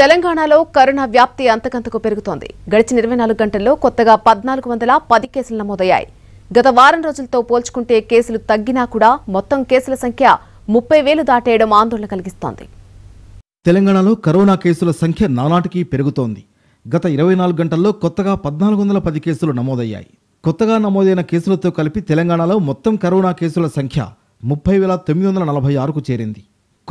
తెలంగాణలో కరోనా వ్యాప్తి అంతకంతకు పెరుగుతోంది గడిచిన ఇరవై నాలుగు గంటల్లో కొత్తగా పద్నాలుగు వందల పది కేసులు నమోదయ్యాయి గత వారం రోజులతో పోల్చుకుంటే కేసులు తగ్గినా కూడా మొత్తం కేసుల సంఖ్య ముప్పై వేలు దాటేయడం ఆందోళన కలిగిస్తోంది తెలంగాణలో కరోనా కేసుల సంఖ్య నానాటికి పెరుగుతోంది గత ఇరవై నాలుగు గంటల్లో కొత్తగా పద్నాలుగు వందల పది కేసులు నమోదయ్యాయి కొత్తగా నమోదైన కేసులతో కలిపి తెలంగాణలో మొత్తం కరోనా కేసుల సంఖ్య ముప్పై వేల తొమ్మిది వందల నలభై ఆరుకు చేరింది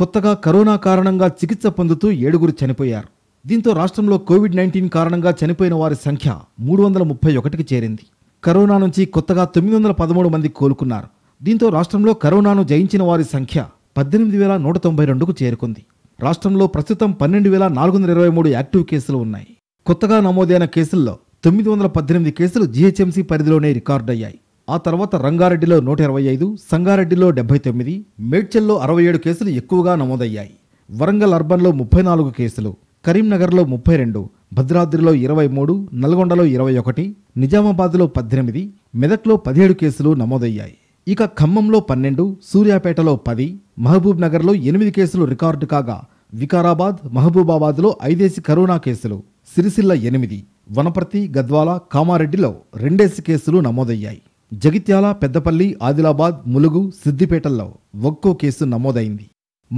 కొత్తగా కరోనా కారణంగా చికిత్స పొందుతూ ఏడుగురు చనిపోయారు దీంతో రాష్ట్రంలో కోవిడ్ నైన్టీన్ కారణంగా చనిపోయిన వారి సంఖ్య మూడు వందల ముప్పై ఒకటికి చేరింది కరోనా నుంచి కొత్తగా తొమ్మిది వందల పదమూడు మంది కోలుకున్నారు దీంతో రాష్ట్రంలో కరోనాను జయించిన వారి సంఖ్య పద్దెనిమిది వేల నూట తొంభై రెండుకు చేరుకుంది రాష్ట్రంలో ప్రస్తుతం పన్నెండు వేల నాలుగు వందల ఇరవై మూడు యాక్టివ్ కేసులు ఉన్నాయి కొత్తగా నమోదైన కేసుల్లో తొమ్మిది వందల పద్దెనిమిది కేసులు జీహెచ్ఎంసీ పరిధిలోనే రికార్డయ్యాయి ఆ తర్వాత రంగారెడ్డిలో నూట ఇరవై ఐదు సంగారెడ్డిలో డెబ్బై తొమ్మిది మేడ్చల్లో అరవై ఏడు కేసులు ఎక్కువగా నమోదయ్యాయి వరంగల్ అర్బన్లో ముప్పై నాలుగు కేసులు కరీంనగర్లో ముప్పై రెండు భద్రాద్రిలో ఇరవై మూడు నల్గొండలో ఇరవై ఒకటి నిజామాబాద్లో పద్దెనిమిది మెదక్లో పదిహేడు కేసులు నమోదయ్యాయి ఇక ఖమ్మంలో పన్నెండు సూర్యాపేటలో పది మహబూబ్ నగర్లో ఎనిమిది కేసులు రికార్డు కాగా వికారాబాద్ మహబూబాబాద్లో ఐదేసి కరోనా కేసులు సిరిసిల్ల ఎనిమిది వనపర్తి గద్వాల కామారెడ్డిలో రెండేసి కేసులు నమోదయ్యాయి జగిత్యాల పెద్దపల్లి ఆదిలాబాద్ ములుగు సిద్దిపేటల్లో ఒక్కో కేసు నమోదైంది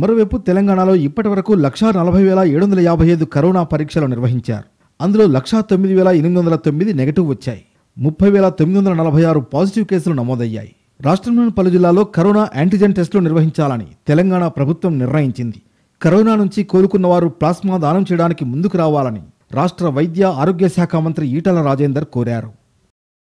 మరోవైపు తెలంగాణలో ఇప్పటి వరకు లక్షా నలభై వేల ఏడు వందల యాభై ఐదు కరోనా పరీక్షలు నిర్వహించారు అందులో లక్షా తొమ్మిది వేల ఎనిమిది వందల తొమ్మిది నెగటివ్ వచ్చాయి ముప్పై వేల తొమ్మిది వందల నలభై ఆరు పాజిటివ్ కేసులు నమోదయ్యాయి రాష్ట్రంలోని పలు జిల్లాల్లో కరోనా యాంటీజెన్ టెస్టులు నిర్వహించాలని తెలంగాణ ప్రభుత్వం నిర్ణయించింది కరోనా నుంచి కోలుకున్న వారు ప్లాస్మా దానం చేయడానికి ముందుకు రావాలని రాష్ట్ర వైద్య ఆరోగ్య శాఖ మంత్రి ఈటల రాజేందర్ కోరారు